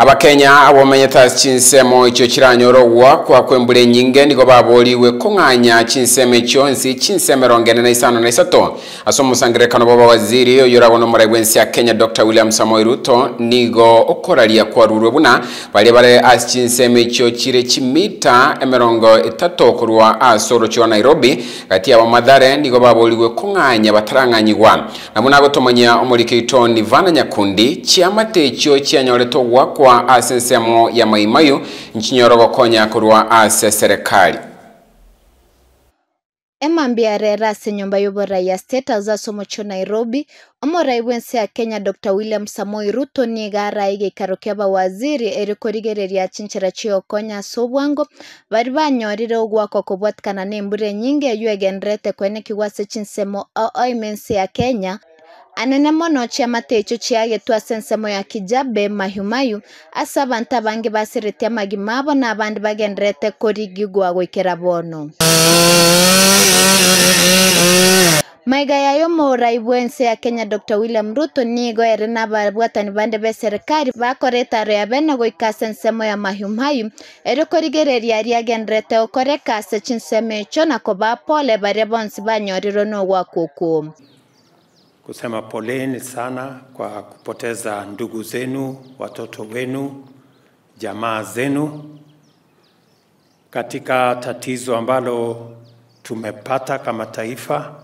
abakenya abomanyeta chinsemo icho chiranyorowa kwakwembula enyinge nigo baboliwe kung'anya chinsemo echo nsi chinsemo rongene na isano na isato aso ase omosangerekano bwa bawaziri yora omorai bwa ensi ya kenya dr william samoei ruto nigo kwa kwarurwe buna baria bale as chinsemo echo chire chimita emerongo etato korwa asoro orochio nairobi gati abo mathare nigo baboliwe kung'anya batarang'anyiwa nabo nabo tomanya omorikeitoni vana nyakundi chiamate echo chianyoretwa kwa ase nsemo ya Mai Mahiu nchini kurwa ase serikali emambiarera ase nyomba yoborai state house cho nairobi omorai bwense ya kenya dr william samoi ruto nigaarae gikaro kia bawaziri erikorigereria chinchera chiokonya ase obwango bari banyorire ogwaka kobwatikana na nyingi enyinge eywo egenderete kwenekigwa ase chinsemo imense ya kenya anene mono chia matecho chia getua sensemo ya kijabe mahumayu asa abanto abange baserete amagima abo n'abandi bagenderete korigigwa gwikera bono maiga yayo morai bwense ya kenya dr william ruto nigo ere nabwatani bande be serikari bakorete aro yabene goika sensemo ya mahumayu ere korigereria aria agenderete okoreka ase chinsemo echo nako bapole baria bonsi banyorirwe nogwakwa okwo kusema poleni sana kwa kupoteza ndugu zenu, watoto wenu, jamaa zenu katika tatizo ambalo tumepata kama taifa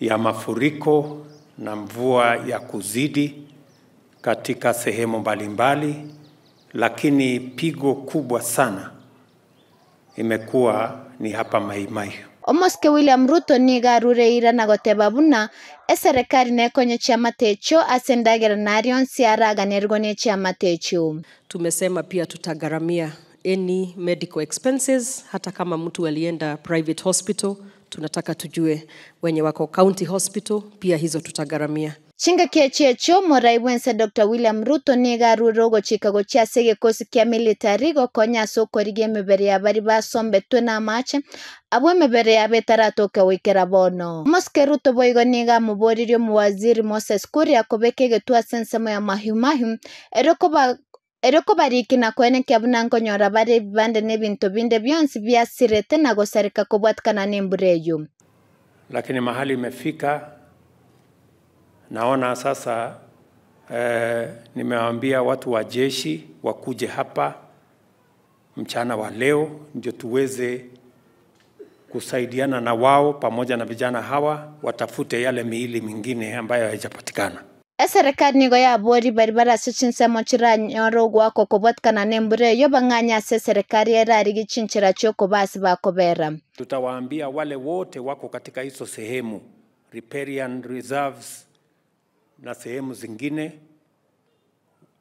ya mafuriko na mvua ya kuzidi katika sehemu mbalimbali, lakini pigo kubwa sana imekuwa ni hapa Mai Omoske William Ruto niigarureire na goteba buna eserikari nekonyo chama techo ase ndageranario siaraganirwe ni chama techo. Tumesema pia tutagaramia any medical expenses, hata kama mtu alienda private hospital, tunataka tujue wenye wako county hospital, pia hizo tutagaramia Chingakia chomo raiwense Dr. William Ruto nigarurwo gocikago chiase gikosi kia military gokonya cukorigie mibere ya bari basombe na mache abwe mibere ya betaratoka gwikira bono moske Ruto boigo nigamuboririe muwaziri Moses Kuria kubeke getua sensemo ya mahiumahiu eriokoba eroko bariki na kwenekea bunangonyora bari bande n'ibintu binde byonsi byasirete na gosarika kubwatikana n'embura eyo lakini mahali imefika naona sasa eh, nimewaambia watu wa jeshi wakuje hapa mchana wa leo ndio tuweze kusaidiana na wao pamoja na vijana hawa watafute yale miili mingine ambayo haijapatikana eserikanigo eh, yabwori bari barasichintsemo chiranyoro gwako kobwatkana nembura eyo bang'anyase serikali erari gichinchira chiokobasi bakobera tutawaambia wale wote wako katika hizo sehemu riparian reserves na sehemu zingine,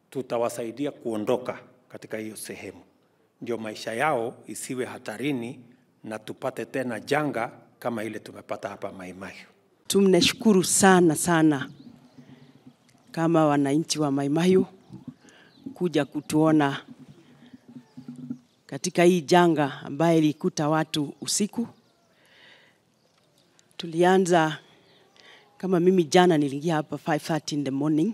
tutawasaidia kuondoka katika hiyo sehemu, ndio maisha yao isiwe hatarini na tupate tena janga kama ile tumepata hapa Mai Mai. Tumnashukuru sana sana kama wananchi wa Mai kuja kutuona katika hii janga ambayo ilikuta watu usiku. Tulianza kama mimi jana niliingia hapa 5:30 in the morning,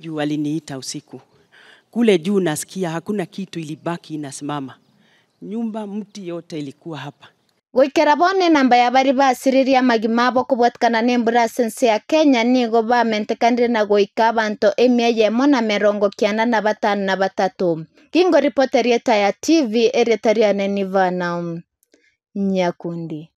juu aliniita usiku. Kule juu nasikia hakuna kitu ilibaki inasimama, nyumba mti yote ilikuwa hapa goikera boone namba ya bari basiririe magimabo mabo kobwatkana na sense ya kenya nigo bamentekanire na goika abanto emia yemo na merongo kiana na batano na batatu kingo ripota rieta ya tv erieta rianeni bana nyakundi